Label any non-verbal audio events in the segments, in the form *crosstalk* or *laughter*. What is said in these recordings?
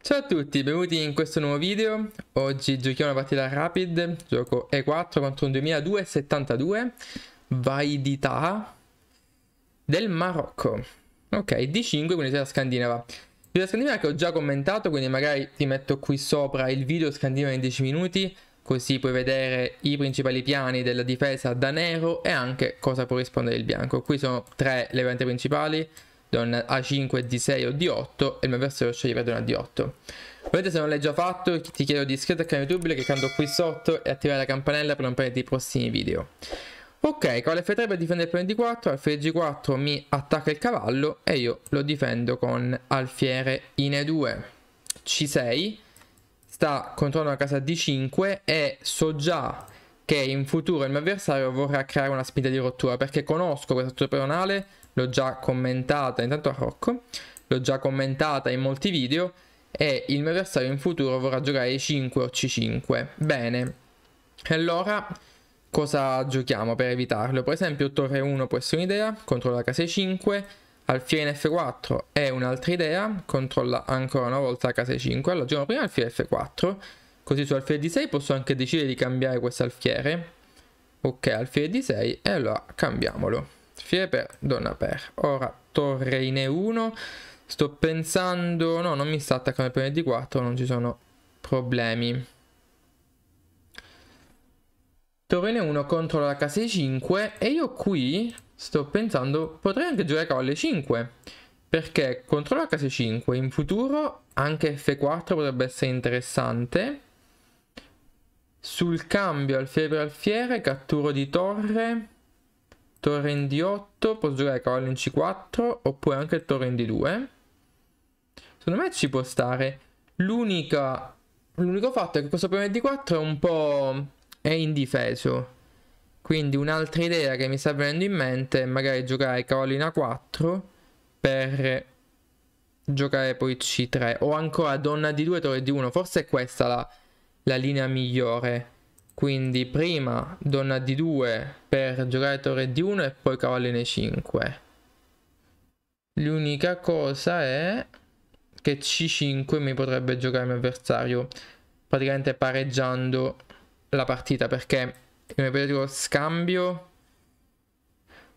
Ciao a tutti, benvenuti in questo nuovo video. Oggi giochiamo una partita rapid, gioco E4 contro un 2272, Vaidità del Marocco. Ok, D5, quindi c'è la Scandinava. La Scandinava che ho già commentato, quindi magari ti metto qui sopra il video Scandinava in 10 minuti, così puoi vedere i principali piani della difesa da nero e anche cosa può rispondere il bianco. Qui sono tre le vente principali da A5, D6 o D8 e il mio avversario sceglieva da una D8. Ovviamente se non l'hai già fatto ti chiedo di iscriverti al canale YouTube cliccando qui sotto e attivare la campanella per non perdere i prossimi video. Ok, con l'F3 per difendere il primo D4, alfiere G4 mi attacca il cavallo e io lo difendo con alfiere in E2. C6 sta controllando alla casa D5 e so già che in futuro il mio avversario vorrà creare una spinta di rottura perché conosco questa struttura peonale l'ho già commentata, intanto a Rocco, l'ho già commentata in molti video e il mio avversario in futuro vorrà giocare E5 o C5. Bene, allora cosa giochiamo per evitarlo? Per esempio torre 1 può essere un'idea, controlla casa 5 alfiere in F4 è un'altra idea, controlla ancora una volta casa 5 allora giochiamo prima alfiere F4, così su alfiere D6 posso anche decidere di cambiare questo alfiere. Ok, alfiere D6 e allora cambiamolo. Fie per donna per. Ora torre in E1. Sto pensando... No, non mi sta attaccando il primo D4, non ci sono problemi. Torre in E1 contro la casa 5 e io qui sto pensando potrei anche giocare cavallo 5 perché controllo la casa 5 in futuro anche F4 potrebbe essere interessante. Sul cambio alfiere per alfiere, catturo di torre torre in d8, posso giocare cavallo in c4 oppure anche torre in d2. Secondo me ci può stare. L'unica l'unico fatto è che questo primo d4 è un po' è indifeso. Quindi un'altra idea che mi sta venendo in mente è magari giocare cavallo in a4 per giocare poi c3 o ancora donna d2 torre d1, forse è questa la, la linea migliore quindi prima donna d2 per giocare torre d1 e poi cavallo 5 l'unica cosa è che c5 mi potrebbe giocare il mio avversario praticamente pareggiando la partita perché in un ipotetico scambio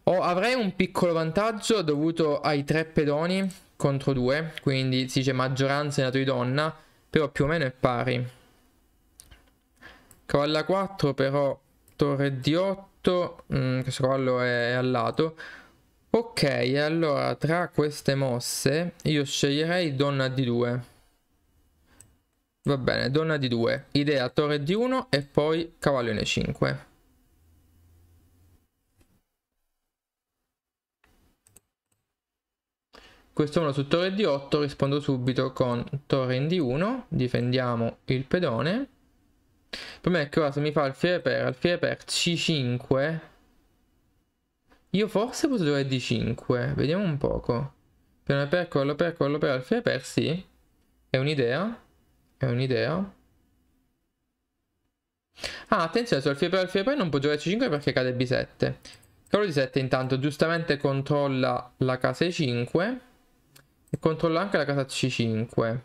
oh, avrei un piccolo vantaggio dovuto ai tre pedoni contro due quindi si dice maggioranza in nato di donna però più o meno è pari Cavalla ecco, 4 però torre d 8, mm, questo cavallo è, al lato. Ok, allora tra queste mosse io sceglierei donna d 2. Va bene, donna d 2, idea torre d 1 e poi cavallo in E5. Questo 1 su torre d 8 rispondo subito con torre in D1, difendiamo il pedone. Per me è che ora se mi fa alfiere per, alfiere per C5. Io forse posso giocare D5. Vediamo un poco. Piano per, quello per, collo per, alfiere per, sì. È un'idea. È un'idea. Ah, attenzione, sul alfiere per, alfiere per non può giocare C5 perché cade B7. Cavolo di 7 intanto giustamente controlla la casa E5 e controlla anche la casa C5.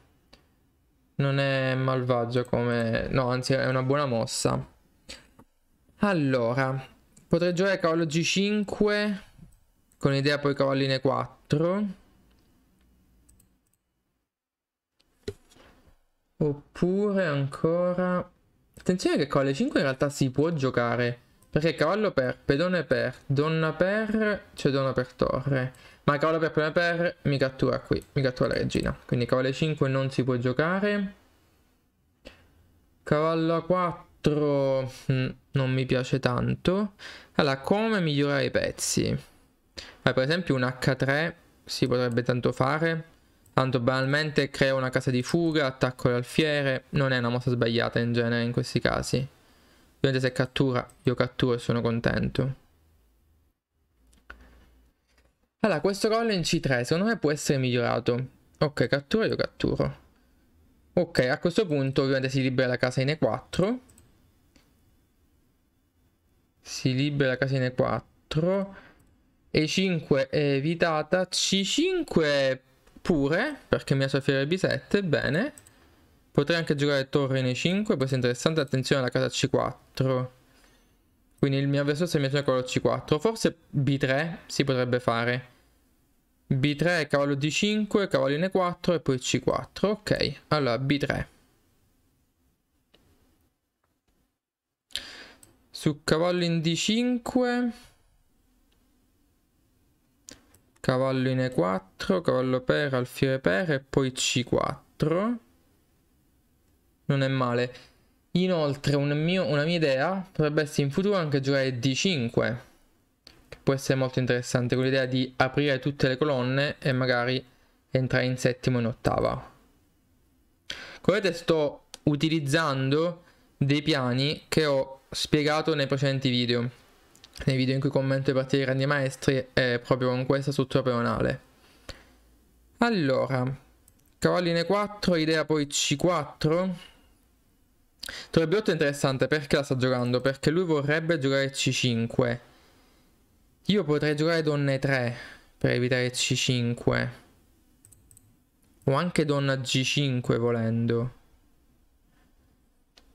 Non è malvagia come... No, anzi è una buona mossa. Allora, potrei giocare cavallo G5 con idea poi cavalline 4. Oppure ancora... Attenzione che cavallo 5 in realtà si può giocare. Perché cavallo per, pedone per, donna per, c'è cioè donna per torre. Ma cavolo per prima per mi cattura qui, mi cattura la regina. Quindi cavallo 5 non si può giocare. Cavallo 4 mm, non mi piace tanto. Allora, come migliorare i pezzi? Vai, per esempio un H3 si potrebbe tanto fare. Tanto banalmente crea una casa di fuga, attacco le alfiere. Non è una mossa sbagliata in genere in questi casi. Ovviamente se cattura, io catturo e sono contento. Allora, questo collo in C3 secondo me può essere migliorato. Ok, cattura, io catturo. Ok, a questo punto ovviamente si libera la casa in E4. Si libera la casa in E4. E5 è evitata. C5 pure, perché mi ha soffrire B7, bene. Potrei anche giocare torre in E5, questo è interessante. Attenzione alla casa C4. Quindi il mio avversario si mette con C4. Forse B3 si potrebbe fare. B3, cavallo D5, cavallo in E4 e poi C4. Ok, allora B3. Su cavallo in D5. Cavallo in E4, cavallo per, alfiere per e poi C4. Non è male. Inoltre un mio, una mia idea potrebbe essere in futuro anche giocare D5, che può essere molto interessante, con l'idea di aprire tutte le colonne e magari entrare in settimo e in ottava. Come vedete sto utilizzando dei piani che ho spiegato nei precedenti video, nei video in cui commento i partiti dei grandi maestri e proprio con questa struttura peonale. Allora, in e 4, idea poi C4 Torbiotto è interessante perché la sta giocando? Perché lui vorrebbe giocare C5. Io potrei giocare donne 3 per evitare C5. O anche donna G5 volendo.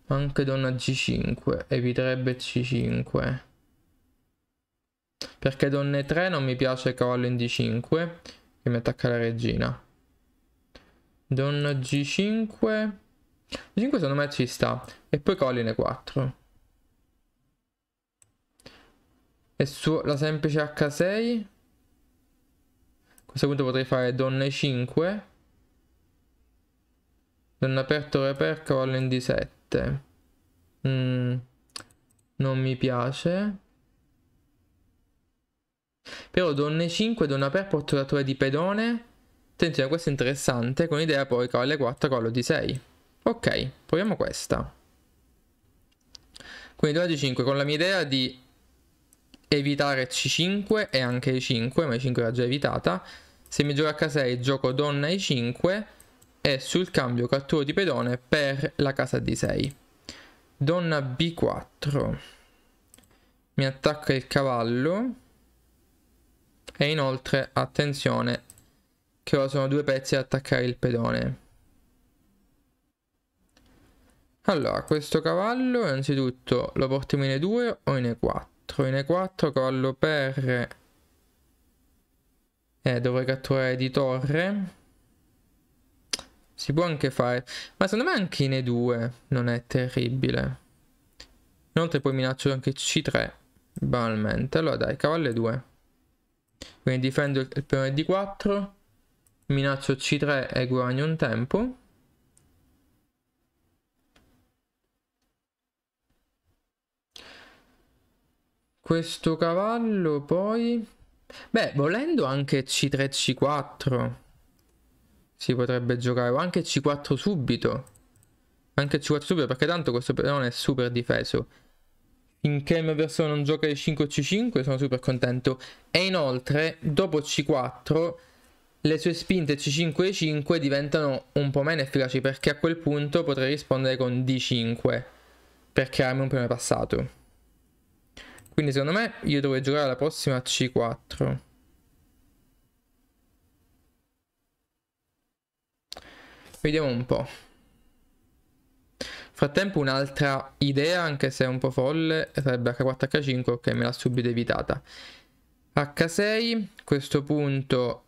Anche donna G5 eviterebbe C5. Perché donne 3 non mi piace il cavallo in D5 che mi attacca la regina. Donna G5 5 secondo me ci sta. E poi Colline 4. E su la semplice H6. A questo punto potrei fare donne 5. Donna aperto, re per, cavallo in D7. Mm, non mi piace. Però donne 5, donna per, porto di pedone. Attenzione, questo è interessante, con idea poi cavallo 4, cavallo D6. Ok, proviamo questa. Quindi 2 a D5 con la mia idea di evitare C5 e anche E5, ma E5 era già evitata. Se mi gioca a K6 gioco donna E5 e sul cambio catturo di pedone per la casa D6. Donna B4. Mi attacca il cavallo. E inoltre, attenzione, che ora sono due pezzi ad attaccare il pedone. Allora, questo cavallo innanzitutto lo portiamo in E2 o in E4? In E4 cavallo per... Eh, dovrei catturare di torre. Si può anche fare. Ma secondo me anche in E2 non è terribile. Inoltre poi minaccio anche C3. Banalmente. Allora dai, cavallo E2. Quindi difendo il piano D4. Minaccio C3 e guadagno un tempo. Questo cavallo poi... Beh, volendo anche C3, C4. Si potrebbe giocare. O anche C4 subito. Anche C4 subito, perché tanto questo pedone è super difeso. Finché il mio personaggio non gioca di 5 C5 sono super contento. E inoltre, dopo C4, le sue spinte C5 e 5 diventano un po' meno efficaci, perché a quel punto potrei rispondere con D5, per crearmi un primo passato. Quindi secondo me io dovrei giocare la prossima C4. Vediamo un po'. Frattempo un'altra idea, anche se è un po' folle, sarebbe H4, H5, ok, me l'ha subito evitata. H6, a questo punto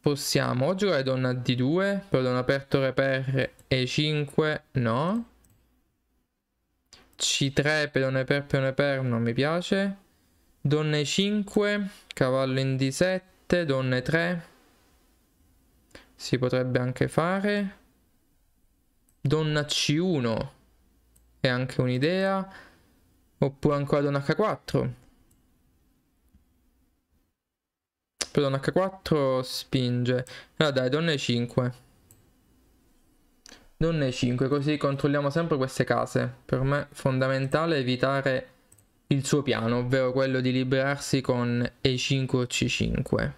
possiamo o giocare donna D2, però donna aperto re per E5, no. C3, per pedone per, per pedone per, non mi piace. Donne 5, cavallo in D7, donne 3. Si potrebbe anche fare. Donna C1 è anche un'idea. Oppure ancora donna H4. Però donna H4 spinge. No dai, donne 5. Donne 5, così controlliamo sempre queste case. Per me è fondamentale evitare il suo piano, ovvero quello di liberarsi con E5 o C5.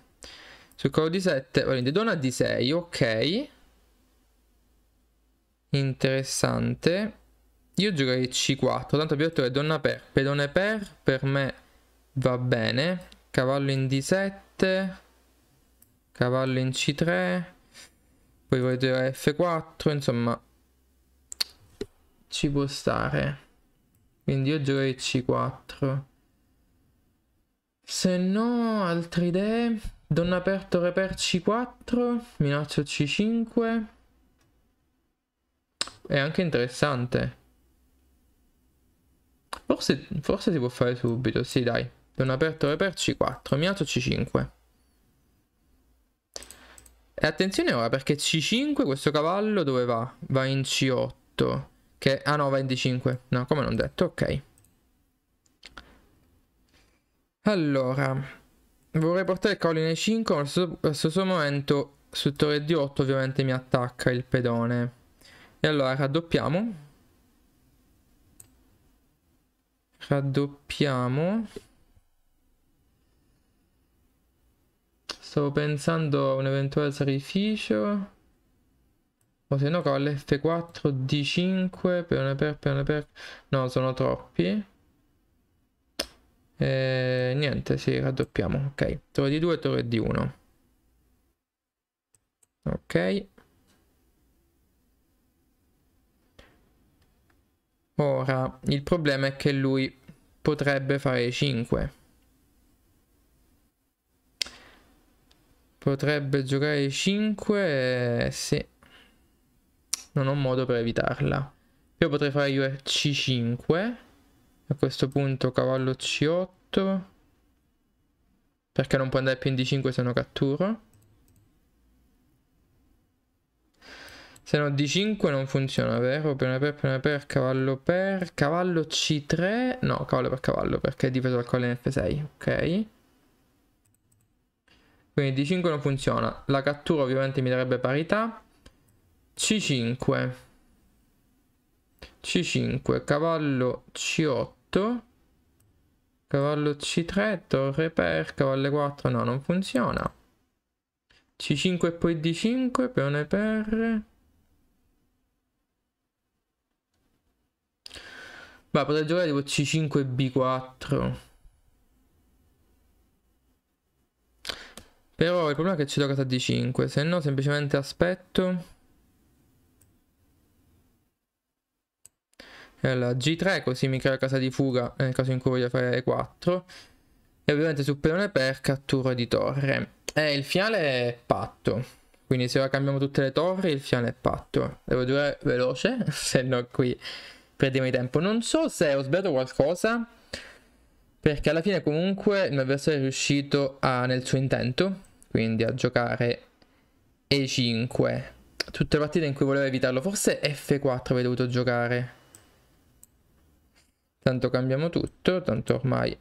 Sul collo di 7, valente, donna di 6 ok. Interessante. Io giocherei C4, tanto vi ho detto che donna per, pedone per, per me va bene. Cavallo in D7, cavallo in C3, poi voglio F4, insomma, ci può stare. Quindi io giocherei C4. Se no, altre idee. Donna aperto reper C4, minaccio C5. È anche interessante. Forse, forse si può fare subito, sì dai. Donna aperto reper C4, minaccio C5. E attenzione ora perché C5 questo cavallo dove va? Va in C8. Che... Ah no, va in D5. No, come non detto, ok. Allora, vorrei portare il cavallo in E5, ma allo stesso momento Sul torre D8 ovviamente mi attacca il pedone. E allora raddoppiamo. Raddoppiamo. Stavo pensando a un eventuale sacrificio. O se no con l'F4 D5 per per per per no sono troppi e niente si sì, raddoppiamo ok torre di 2 torre di 1 ok ora il problema è che lui potrebbe fare 5 Potrebbe giocare i 5, eh, sì. Non ho modo per evitarla. Io potrei fare io C5. A questo punto cavallo C8. Perché non può andare più in D5 se non catturo. Se no D5 non funziona, vero? Pione per, pione per, cavallo per, cavallo C3. No, cavallo per cavallo perché è difeso dal collo in F6, ok? Quindi D5 non funziona. La cattura ovviamente mi darebbe parità. C5. C5, cavallo C8. Cavallo C3, torre per, cavallo 4, no, non funziona. C5 e poi D5, peone per... Beh, potrei giocare tipo C5 e B4. Però il problema è che ci casa di 5, se no semplicemente aspetto. Allora, G3 così mi crea casa di fuga nel caso in cui voglia fare E4. E ovviamente su peone per cattura di torre. E eh, il fiale è patto. Quindi se ora cambiamo tutte le torri il fiale è patto. Devo durare veloce, *laughs* se no qui perdiamo di tempo. Non so se ho sbagliato qualcosa. Perché alla fine comunque il mio avversario è riuscito a, nel suo intento quindi a giocare E5. Tutte le partite in cui volevo evitarlo, forse F4 avrei dovuto giocare. Tanto cambiamo tutto, tanto ormai...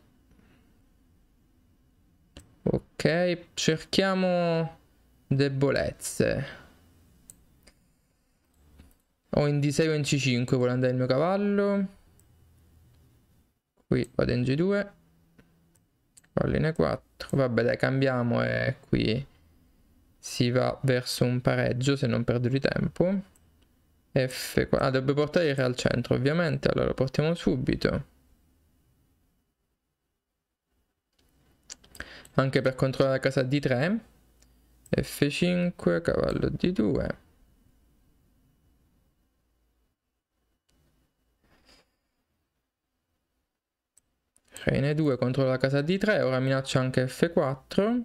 Ok, cerchiamo debolezze. Ho in D6 o in C5 vuole andare il mio cavallo. Qui vado in G2. Pallina 4. Esatto. Vabbè dai, cambiamo e qui si va verso un pareggio se non perdo di tempo. F4. Ah, dovrebbe portare il re al centro, ovviamente. Allora, lo portiamo subito. Anche per controllare la casa d 3 F5, cavallo D2. N2 controlla la casa D3, ora minaccia anche F4.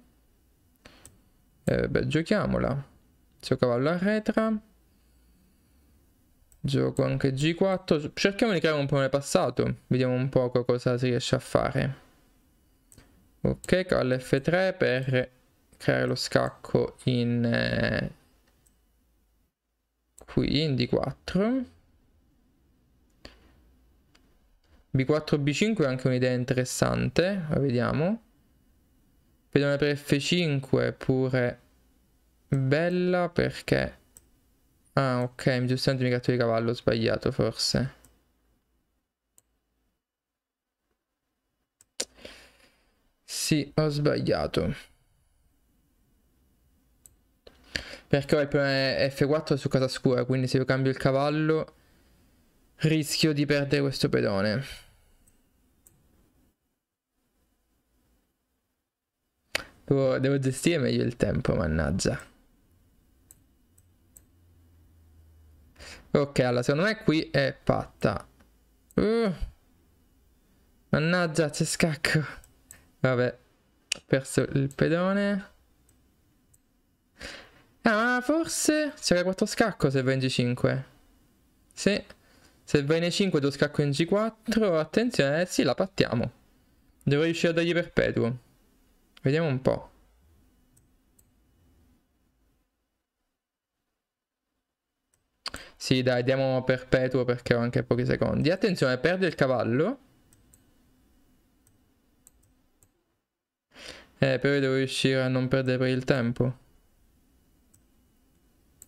Eh, beh, giochiamola. Suo cavallo arretra. Gioco anche G4. Cerchiamo di creare un po' nel passato. Vediamo un po' cosa si riesce a fare. Ok, cavallo F3 per creare lo scacco in... Eh, qui, in D4. B4, B5 è anche un'idea interessante. Vediamo. Vediamo per F5 pure bella perché... Ah, ok, giustamente mi gatto di cavallo, ho sbagliato forse. Sì, ho sbagliato. Perché ho il problema F4 su casa scura, quindi se io cambio il cavallo rischio di perdere questo pedone. Devo, devo gestire meglio il tempo, mannaggia. Ok, allora secondo me qui è fatta. Uh, mannaggia, c'è scacco. Vabbè, ho perso il pedone. Ah, forse c'era 4 scacco se 25. Sì. Se va in 5 tu scacco in G4, attenzione, eh sì, la pattiamo. Devo riuscire a dargli perpetuo. Vediamo un po'. Sì, dai, diamo perpetuo perché ho anche pochi secondi. Attenzione, perde il cavallo. Eh, però devo riuscire a non perdere per il tempo.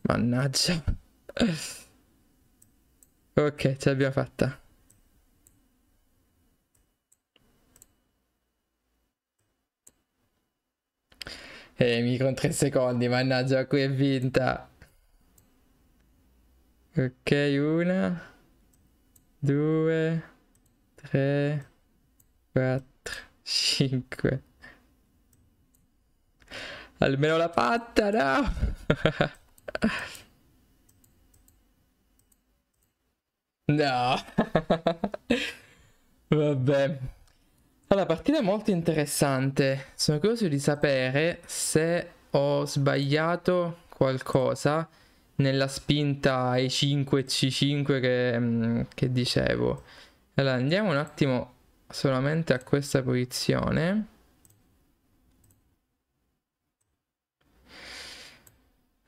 Mannaggia. Ok, ce l'abbiamo fatta. E mi con tre secondi, mannaggia, qui è vinta. Ok, una, due, tre, quattro, cinque. Almeno la patta, no! *laughs* No. *laughs* Vabbè. Allora, partita molto interessante. Sono curioso di sapere se ho sbagliato qualcosa nella spinta E5 ai 5 c 5 che, mm, che dicevo. Allora, andiamo un attimo solamente a questa posizione.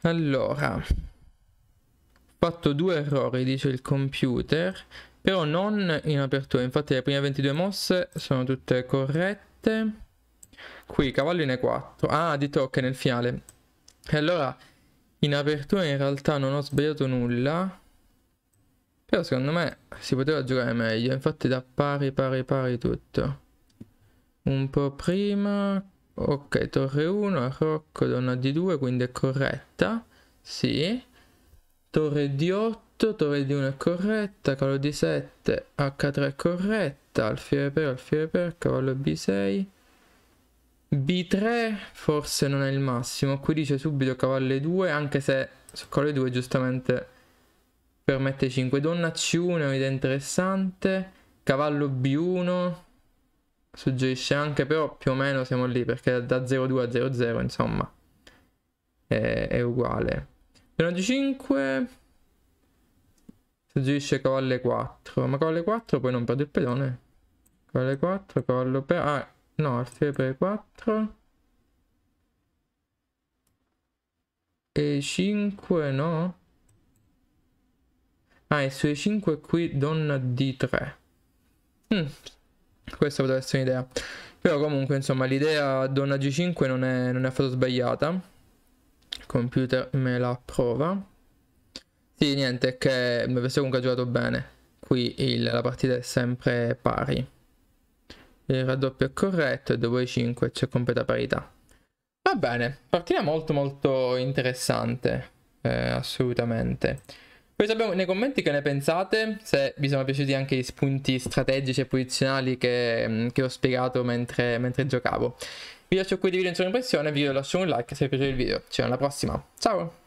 Allora, fatto due errori, dice il computer, però non in apertura, infatti le prime 22 mosse sono tutte corrette. Qui cavallo in E4, ah di tocca nel finale. E allora in apertura in realtà non ho sbagliato nulla, però secondo me si poteva giocare meglio, infatti da pari pari pari tutto. Un po' prima, ok torre 1, arrocco, donna di 2 quindi è corretta, sì torre di 8, torre di 1 è corretta, cavallo di 7, h3 è corretta, alfiere per, alfiere per, cavallo b6, b3 forse non è il massimo, qui dice subito cavallo e2, anche se su cavallo e2 giustamente permette 5, donna c1 è un'idea interessante, cavallo b1 suggerisce anche, però più o meno siamo lì perché da 0-2 a 0-0 insomma è, è uguale. Piano di 5. Suggerisce cavalle 4. Ma cavalle 4 poi non perdo il pedone. Cavalle 4, cavallo per... Ah, no, F per 4. E 5 no? Ah, e su 5 qui donna di 3 Mm. Questa potrebbe essere un'idea. Però comunque, insomma, l'idea donna G5 non è, non è affatto sbagliata computer me la prova. Sì, niente, che mi avesse comunque giocato bene. Qui il, la partita è sempre pari. Il raddoppio è corretto e dopo 5 c'è completa parità. Va bene, partita molto molto interessante, eh, assolutamente. Poi sappiamo nei commenti che ne pensate, se vi sono piaciuti anche gli spunti strategici e posizionali che, che ho spiegato mentre, mentre giocavo video su cui dividere in sua impressione, vi lascio un like se vi piace il video. Ci vediamo alla prossima, ciao!